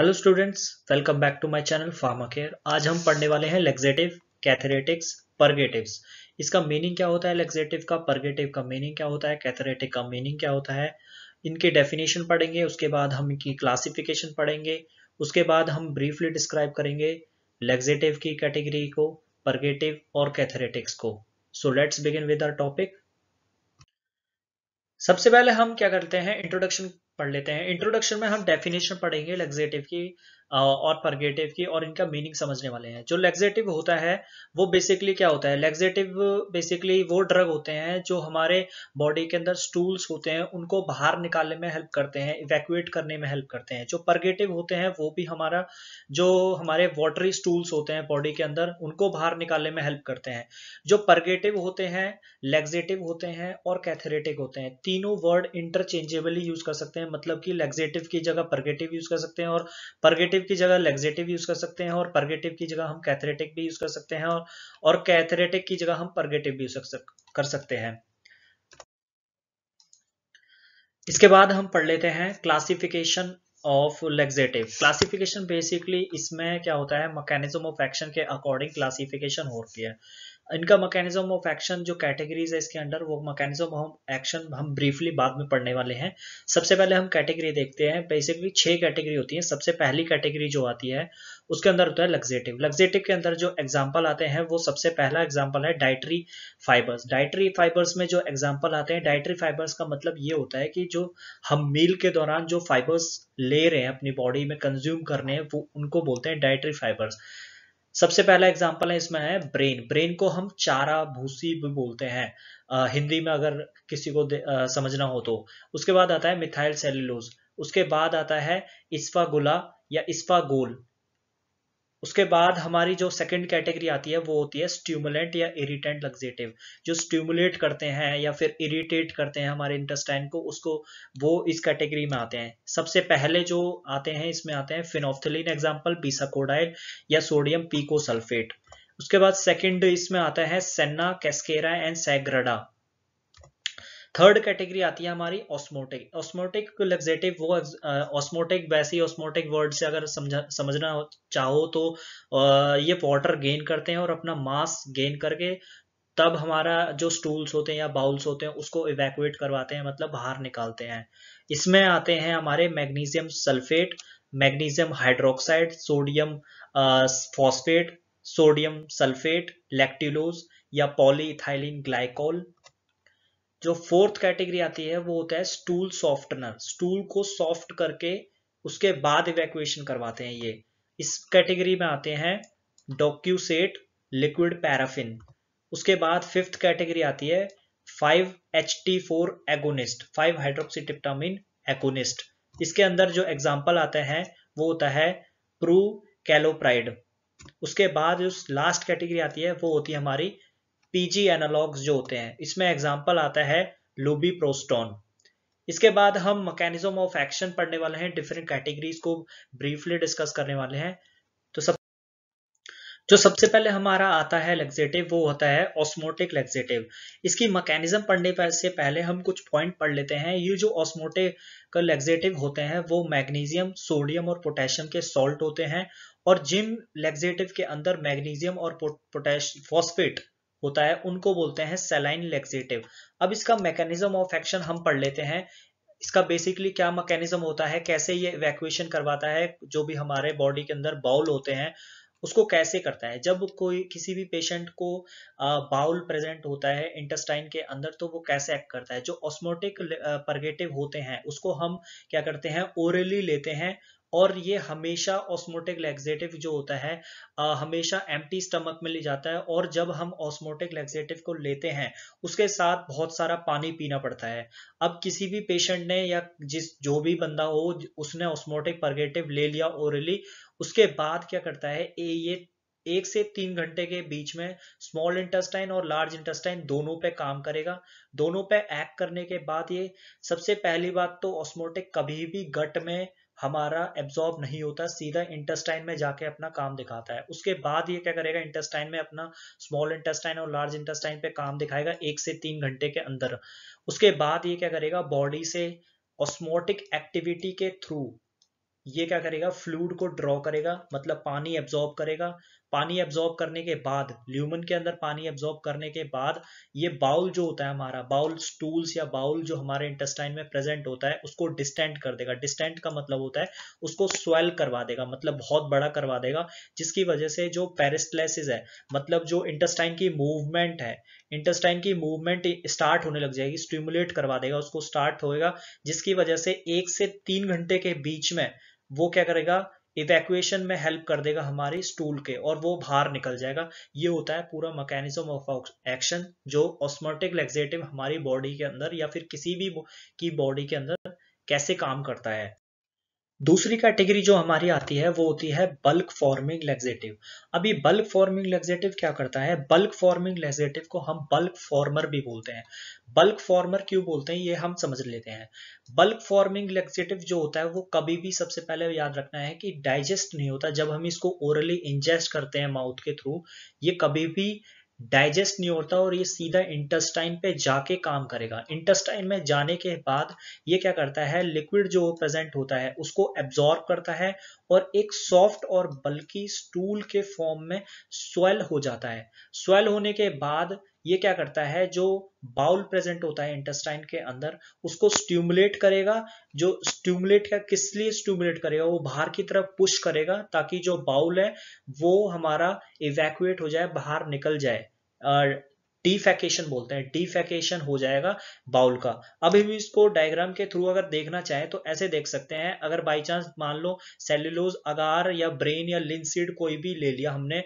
hello students welcome back to my channel pharma care आज हम पढ़ने वाले हैं लेग्जेटिव कैथरेटिक्स परगेटिव्स इसका मीनिंग क्या होता है लेग्जेटिव का परगेटिव का मीनिंग क्या होता है कैथरेटिक का मीनिंग क्या होता है इनके डेफिनेशन पढ़ेंगे उसके बाद हम इनकी क्लासिफिकेशन पढ़ेंगे उसके बाद हम ब्रीफली डिस्क्राइब करेंगे लेग्जेटिव की कैटेगरी को परगेटिव और कैथरेटिक्स को so let's begin with our topic सबसे पहले हम क्या करते हैं इंट्रोडक्शन पढ़ लेते हैं इंट्रोडक्शन में हम डेफिनेशन पढ़ेंगे लग्जेटिव की और परगेटिव की और इनका मीनिंग समझने वाले हैं जो लेग्जेटिव होता है वो बेसिकली क्या होता है लेग्जेटिव बेसिकली वो ड्रग होते हैं जो हमारे बॉडी के अंदर स्टूल्स होते हैं उनको बाहर निकालने में हेल्प करते हैं इवैक्यूएट करने में हेल्प करते हैं जो परगेटिव होते हैं वो भी हमारा जो हमारे वॉटरी स्टूल्स होते हैं बॉडी के अंदर उनको बाहर निकालने में हेल्प करते हैं जो परगेटिव होते हैं लेग्जेटिव होते हैं और कैथरेटिक होते हैं तीनों वर्ड इंटरचेंजेबली यूज कर सकते हैं मतलब कि लेग्जेटिव की जगह परगेटिव यूज कर सकते हैं और परगेटिव पर्गेटिव की जगह लेग्जेटिव यूज कर सकते हैं और पर्गेटिव की जगह हम कैथरेटिक भी यूज कर सकते हैं और, कैथरेटिक की जगह हम पर्गेटिव भी यूज कर सकते हैं इसके बाद हम पढ़ लेते हैं classification of laxative classification basically इसमें क्या होता है मैकेनिज्म ऑफ एक्शन के अकॉर्डिंग क्लासिफिकेशन होती है इनका मकैनिज्म ऑफ एक्शन जो कैटेगरीज है इसके अंडर वो मैकेनिज्म हम एक्शन हम ब्रीफली बाद में पढ़ने वाले हैं सबसे पहले हम कैटेगरी देखते हैं बेसिकली छह कैटेगरी होती है सबसे पहली कैटेगरी जो आती है उसके अंदर होता है लग्जेटिव लग्जेटिव के अंदर जो एग्जाम्पल आते हैं वो सबसे पहला एग्जाम्पल है डाइटरी फाइबर्स डाइटरी फाइबर्स में जो एग्जाम्पल आते हैं डाइटरी फाइबर्स का मतलब ये होता है कि जो हम मील के दौरान जो फाइबर्स ले रहे हैं अपनी बॉडी में कंज्यूम करने हैं वो उनको बोलते हैं डाइटरी फाइबर्स सबसे पहला एग्जाम्पल है इसमें है ब्रेन ब्रेन को हम चारा भूसी भी बोलते हैं आ, हिंदी में अगर किसी को आ, समझना हो तो उसके बाद आता है मिथाइल सेल्यूलोज उसके बाद आता है इस्फागुला या इस्फागोल उसके बाद हमारी जो सेकंड कैटेगरी आती है वो होती है स्ट्यूमुलेंट या इरिटेंट लग्जेटिव जो स्ट्यूमुलेट करते हैं या फिर इरिटेट करते हैं हमारे इंटेस्टाइन को उसको वो इस कैटेगरी में आते हैं सबसे पहले जो आते हैं इसमें आते हैं फिनोफ्थलिन एग्जाम्पल बीसाकोडाइल या सोडियम पीको उसके बाद सेकेंड इसमें आता है senna cascara and sagrada third category आती है हमारी ऑस्मोटिक ऑस्मोटिक लग्जेटिव वो ऑस्मोटिक वैसे ही ऑस्मोटिक वर्ड से अगर समझा समझना चाहो तो ये वाटर गेन करते हैं और अपना मास गेन करके तब हमारा जो स्टूल्स होते हैं या बाउल्स होते हैं उसको इवेकुएट करवाते हैं मतलब बाहर निकालते हैं इसमें आते हैं हमारे magnesium sulphate magnesium hydroxide sodium phosphate sodium sulphate lactulose या पॉलीथाइलिन ग्लाइकोल जो फोर्थ कैटेगरी आती है वो होता है स्टूल सॉफ्टनर स्टूल को सॉफ्ट करके उसके बाद इवेक्युएशन करवाते हैं ये इस कैटेगरी में आते हैं डोक्यूसेट लिक्विड पैराफिन उसके बाद फिफ्थ कैटेगरी आती है five H T four agonist five hydroxytryptamine agonist इसके अंदर जो एग्जाम्पल आते हैं वो होता है प्रू कैलोप्राइड उसके बाद जो लास्ट कैटेगरी आती है वो होती है हमारी पीजी एनालॉग्स जो होते हैं इसमें एग्जाम्पल आता है लूबी प्रोस्टोन इसके बाद हम मैकेनिज्म ऑफ एक्शन पढ़ने वाले हैं डिफरेंट कैटेगरीज को ब्रीफली डिस्कस करने वाले हैं तो सब जो सबसे पहले हमारा आता है लेग्जेटिव वो होता है ऑस्मोटिक लेग्जेटिव इसकी मैकेनिज्म पढ़ने से पहले हम कुछ पॉइंट पढ़ लेते हैं ये जो ऑस्मोटिक लेग्जेटिव होते हैं वो मैग्नीशियम सोडियम और पोटेशियम के सॉल्ट होते हैं और जिम लेग्जेटिव के अंदर मैग्नीशियम और पोटेश फॉस्फेट होता है उनको बोलते हैं सेलाइन लेक्सेटिव अब इसका मैकेनिज्म ऑफ एक्शन हम पढ़ लेते हैं इसका बेसिकली क्या मैकेनिज्म होता है कैसे ये इवैक्यूएशन करवाता है जो भी हमारे बॉडी के अंदर बाउल होते हैं उसको कैसे करता है जब कोई किसी भी पेशेंट को बाउल प्रेजेंट होता है इंटेस्टाइन के अंदर तो वो कैसे एक्ट करता है जो ऑस्मोटिक परगेटिव होते हैं उसको हम क्या करते हैं ओरली लेते हैं और ये हमेशा ऑस्मोटिक लेग्जेटिव जो होता है आ, हमेशा एम्प्टी स्टमक में ले जाता है और जब हम ऑस्मोटिक लेग्जेटिव को लेते हैं उसके साथ बहुत सारा पानी पीना पड़ता है अब किसी भी पेशेंट ने या जिस जो भी बंदा हो उसने ऑस्मोटिक परगेटिव ले लिया ओरली उसके बाद क्या करता है ए ये एक से तीन घंटे के बीच में स्मॉल इंटेस्टाइन और लार्ज इंटेस्टाइन दोनों पे काम करेगा दोनों पे एक्ट करने के बाद ये सबसे पहली बात तो ऑस्मोटिक कभी भी गट में हमारा एब्जॉर्ब नहीं होता सीधा इंटेस्टाइन में जाके अपना काम दिखाता है उसके बाद ये क्या करेगा इंटेस्टाइन में अपना स्मॉल इंटेस्टाइन और लार्ज इंटेस्टाइन पे काम दिखाएगा एक से तीन घंटे के अंदर उसके बाद ये क्या करेगा बॉडी से ऑस्मोटिक एक्टिविटी के थ्रू ये क्या करेगा फ्लूड को ड्रॉ करेगा मतलब पानी एब्जॉर्ब करेगा पानी एब्जॉर्ब करने के बाद ल्यूमन के अंदर पानी एब्जॉर्ब करने के बाद ये बाउल जो होता है हमारा बाउल स्टूल्स या बाउल जो हमारे इंटेस्टाइन में प्रेजेंट होता है उसको डिस्टेंट कर देगा डिस्टेंट का मतलब होता है उसको स्वेल करवा देगा मतलब बहुत बड़ा करवा देगा जिसकी वजह से जो पेरिस्टलेसिस है मतलब जो इंटेस्टाइन की मूवमेंट है इंटेस्टाइन की मूवमेंट स्टार्ट होने लग जाएगी स्टिमुलेट करवा देगा उसको स्टार्ट होगा जिसकी वजह से एक से तीन घंटे के बीच में वो क्या करेगा इवैक्यूएशन में हेल्प कर देगा हमारे स्टूल के और वो बाहर निकल जाएगा ये होता है पूरा मैकेनिज्म ऑफ एक्शन जो ऑस्मोटिक लेग्जेटिव हमारी बॉडी के अंदर या फिर किसी भी की बॉडी के अंदर कैसे काम करता है दूसरी कैटेगरी जो हमारी आती है वो होती है बल्क फॉर्मिंग लेग्जेटिव अभी बल्क फॉर्मिंग लेग्जेटिव क्या करता है बल्क फॉर्मिंग लेग्जेटिव को हम बल्क फॉर्मर भी बोलते हैं बल्क फॉर्मर क्यों बोलते हैं ये हम समझ लेते हैं बल्क फॉर्मिंग लेग्जेटिव जो होता है वो कभी भी सबसे पहले याद रखना है कि डाइजेस्ट नहीं होता जब हम इसको ओरली इंजेस्ट करते हैं माउथ के थ्रू ये कभी भी डाइजेस्ट नहीं होता और ये सीधा इंटेस्टाइन पे जाके काम करेगा इंटेस्टाइन में जाने के बाद ये क्या करता है लिक्विड जो प्रेजेंट होता है उसको एब्जॉर्ब करता है और एक सॉफ्ट और बल्कि स्टूल के फॉर्म में स्वेल हो जाता है स्वेल होने के बाद ये क्या करता है जो बाउल प्रेजेंट होता है इंटेस्टाइन के अंदर उसको स्ट्यूमुलेट करेगा जो स्ट्यूमुलेट का किस लिए स्ट्यूमुलेट करेगा वो बाहर की तरफ पुश करेगा ताकि जो बाउल है वो हमारा इवैक्यूएट हो जाए बाहर निकल जाए डिफेकेशन बोलते हैं डिफेकेशन हो जाएगा बाउल का अभी भी इसको डायग्राम के थ्रू अगर देखना चाहे तो ऐसे देख सकते हैं अगर बाई चांस मान लो सेल्यूलोज अगार या ब्रेन या लिंसिड कोई भी ले लिया हमने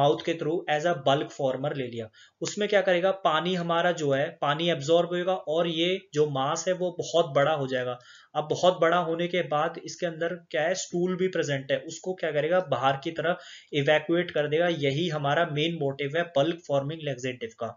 माउथ के through as a bulk former ले लिया उसमें क्या करेगा पानी हमारा जो है पानी एब्जॉर्ब होगा और ये जो मास है वो बहुत बड़ा हो जाएगा अब बहुत बड़ा होने के बाद इसके अंदर क्या है स्टूल भी प्रेजेंट है उसको क्या करेगा बाहर की तरफ इवैक्यूएट कर देगा यही हमारा मेन मोटिव है बल्क फॉर्मिंग लेग्जेटिव का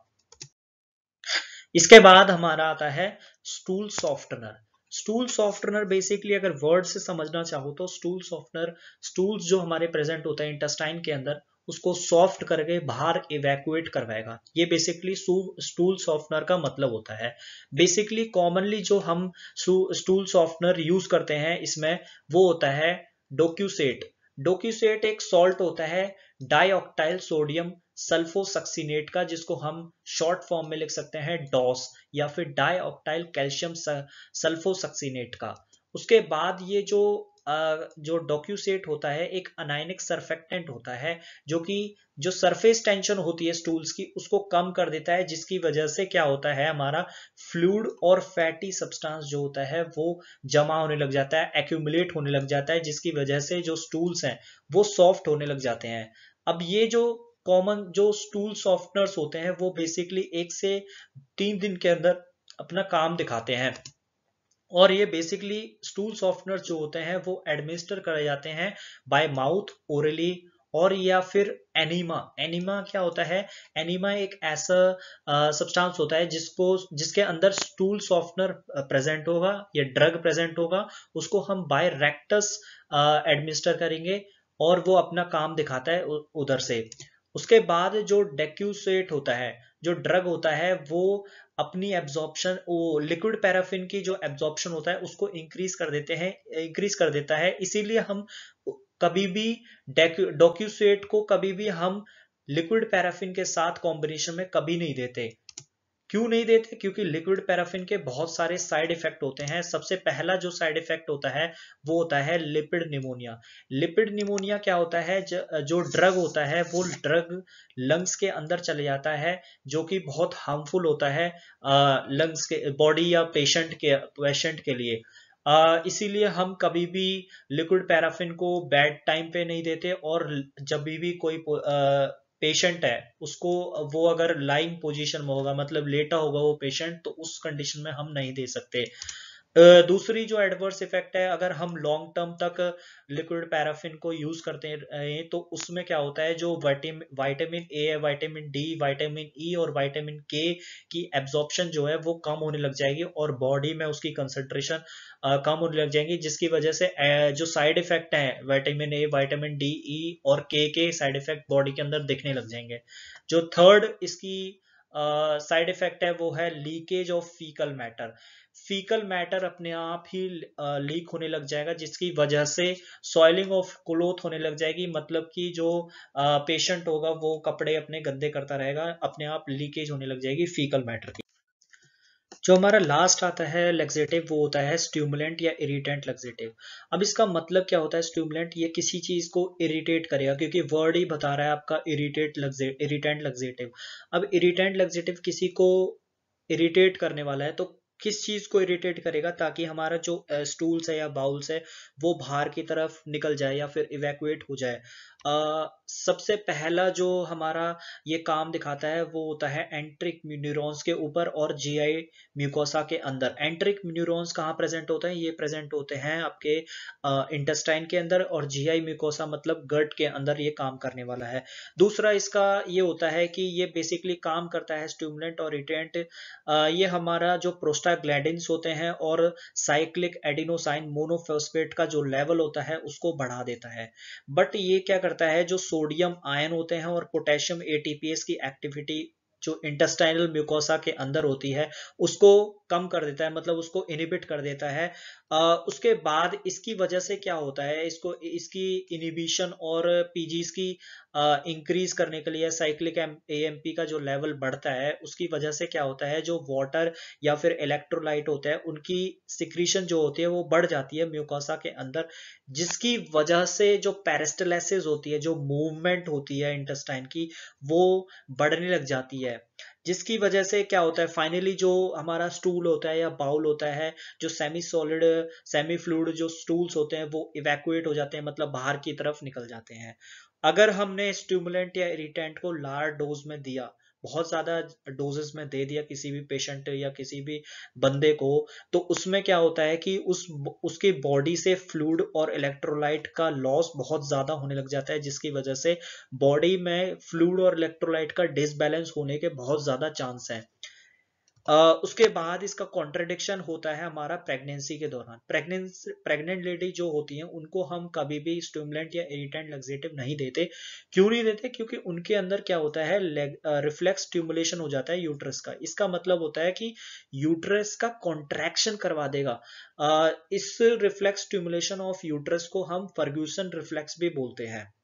इसके बाद हमारा आता है stool softener stool softener basically अगर वर्ड से समझना चाहो तो स्टूल सॉफ्टनर स्टूल्स जो हमारे प्रेजेंट होते हैं इंटेस्टाइन के अंदर उसको सॉफ्ट करके बाहर इवैक्यूएट करवाएगा ये बेसिकली स्टूल सॉफ्टनर का मतलब होता है बेसिकली कॉमनली जो हम स्टूल सॉफ्टनर यूज करते हैं इसमें वो होता है डोक्यूसेट डोक्यूसेट एक सॉल्ट होता है डाइऑक्टाइल सोडियम सल्फोसक्सीनेट का जिसको हम शॉर्ट फॉर्म में लिख सकते हैं डॉस या फिर डाइऑक्टाइल कैल्शियम सल्फोसक्सीनेट का उसके बाद ये जो जो डॉक्यूसेट होता है एक अनायनिक सरफेक्टेंट होता है जो कि जो सरफेस टेंशन होती है स्टूल्स की उसको कम कर देता है जिसकी वजह से क्या होता है हमारा फ्लूड और फैटी सब्सटेंस जो होता है वो जमा होने लग जाता है एक्यूमुलेट होने लग जाता है जिसकी वजह से जो स्टूल्स हैं वो सॉफ्ट होने लग जाते हैं अब ये जो कॉमन जो स्टूल सॉफ्टनर्स होते हैं वो बेसिकली एक से तीन दिन के अंदर अपना काम दिखाते हैं और ये बेसिकली स्टूल सॉफ्टनर जो होते हैं वो एडमिनिस्टर करे जाते हैं बाय माउथ ओरली और या फिर एनीमा एनिमा क्या होता है एनीमा एक ऐसा सब्सटेंस होता है जिसको जिसके अंदर स्टूल सॉफ्टनर प्रेजेंट होगा या ड्रग प्रेजेंट होगा उसको हम बाय रेक्टस एडमिनिस्टर करेंगे और वो अपना काम दिखाता है उधर से उसके बाद जो डेक्यूसेट होता है जो ड्रग होता है वो अपनी एब्जॉर्प्शन वो लिक्विड पैराफिन की जो एब्जॉर्प्शन होता है उसको इंक्रीज कर देते हैं इंक्रीज कर देता है इसीलिए हम कभी भी डॉक्यूसेट को कभी भी हम लिक्विड पैराफिन के साथ कॉम्बिनेशन में कभी नहीं देते क्यों नहीं देते क्योंकि लिक्विड पैराफिन के बहुत सारे साइड इफेक्ट होते हैं सबसे पहला जो साइड इफेक्ट होता है वो होता है लिपिड निमोनिया लिपिड निमोनिया क्या होता है जो ड्रग होता है वो ड्रग लंग्स के अंदर चले जाता है जो कि बहुत हार्मफुल होता है लंग्स के बॉडी या पेशेंट के पेशेंट के लिए इसीलिए हम कभी भी लिक्विड पैराफिन को बैड टाइम पे नहीं देते और जब भी कोई पेशेंट है उसको वो अगर लाइंग पोजीशन में होगा मतलब लेटा होगा वो पेशेंट तो उस कंडीशन में हम नहीं दे सकते दूसरी जो एडवर्स इफेक्ट है अगर हम लॉन्ग टर्म तक लिक्विड पैराफिन को यूज करते हैं तो उसमें क्या होता है जो vitamin A vitamin D vitamin E और वाइटामिन के की एब्जॉर्प्शन जो है वो कम होने लग जाएगी और बॉडी में उसकी कंसंट्रेशन कम होने लग जाएगी जिसकी वजह से जो साइड इफेक्ट है vitamin A vitamin D E और के के साइड इफेक्ट बॉडी के अंदर दिखने लग जाएंगे जो थर्ड इसकी साइड uh, इफेक्ट है वो है leakage of fecal matter fecal matter अपने आप ही लीक होने लग जाएगा जिसकी वजह से सॉइलिंग ऑफ क्लोथ होने लग जाएगी मतलब कि जो पेशेंट होगा वो कपड़े अपने गंदे करता रहेगा अपने आप लीकेज होने लग जाएगी फीकल मैटर की जो हमारा लास्ट आता है लेग्जेटिव वो होता है स्ट्यूमुलेंट या इरिटेंट लेग्जेटिव अब इसका मतलब क्या होता है स्ट्यूमुलेंट ये किसी चीज़ को इरिटेट करेगा क्योंकि वर्ड ही बता रहा है आपका इरिटेट इरिटेंट लग्जेटिव अब इरिटेंट लेग्जेटिव किसी को इरिटेट करने वाला है तो किस चीज़ को इरिटेट करेगा ताकि हमारा जो स्टूल्स है या बाउल्स है वो बाहर की तरफ निकल जाए या फिर इवेकुएट हो जाए सबसे पहला जो हमारा ये काम दिखाता है वो होता है एंट्रिक न्यूरॉन्स के ऊपर और जीआई म्यूकोसा के अंदर एंट्रिक न्यूरॉन्स कहाँ प्रेजेंट होते हैं ये प्रेजेंट होते हैं आपके इंटेस्टाइन के अंदर और जीआई म्यूकोसा मतलब गट के अंदर ये काम करने वाला है दूसरा इसका ये होता है कि ये बेसिकली काम करता है स्ट्यूमलेंट और रिटेंट ये हमारा जो प्रोस्टाग्लैंडिन होते हैं और साइक्लिक एडिनोसाइन मोनोफोस्पेट का जो लेवल होता है उसको बढ़ा देता है बट ये क्या करता है जो सोडियम आयन होते हैं और पोटेशियम एटीपीएस की एक्टिविटी जो इंटेस्टाइनल म्यूकोसा के अंदर होती है उसको कम कर देता है मतलब उसको इनिबिट कर देता है आ, उसके बाद इसकी वजह से क्या होता है इसको इसकी इनिबिशन और पीजीज की इंक्रीज करने के लिए साइक्लिक एएमपी का जो लेवल बढ़ता है उसकी वजह से क्या होता है जो वाटर या फिर इलेक्ट्रोलाइट होता है उनकी सिक्रीशन जो होती है वो बढ़ जाती है म्यूकोसा के अंदर जिसकी वजह से जो पेरेस्टलाइसिस होती है जो मूवमेंट होती है इंटेस्टाइन की वो बढ़ने लग जाती है जिसकी वजह से क्या होता है फाइनली जो हमारा स्टूल होता है या बाउल होता है जो सेमी सॉलिड सेमी फ्लूड जो स्टूल्स होते हैं वो इवैक्यूएट हो जाते हैं मतलब बाहर की तरफ निकल जाते हैं अगर हमने स्टूमुलेंट या इरिटेंट को लार्ज डोज में दिया बहुत ज़्यादा डोजेस में दे दिया किसी भी पेशेंट या किसी भी बंदे को तो उसमें क्या होता है कि उस उसकी बॉडी से फ्लूड और इलेक्ट्रोलाइट का लॉस बहुत ज़्यादा होने लग जाता है जिसकी वजह से बॉडी में फ्लूड और इलेक्ट्रोलाइट का डिसबैलेंस होने के बहुत ज़्यादा चांस है उसके बाद इसका कॉन्ट्रेडिक्शन होता है हमारा प्रेगनेंसी के दौरान प्रेगनेंसी प्रेग्नेंट लेडी जो होती हैं उनको हम कभी भी स्टूमलेंट या इरिटेंट लग्जेटिव नहीं देते क्यों नहीं देते क्योंकि उनके अंदर क्या होता है रिफ्लेक्स स्टिमुलेशन हो जाता है यूट्रस का इसका मतलब होता है कि यूट्रस का कॉन्ट्रैक्शन करवा देगा इस रिफ्लेक्स स्टिमुलेशन ऑफ यूट्रस को हम फर्ग्यूसन रिफ्लेक्स भी बोलते हैं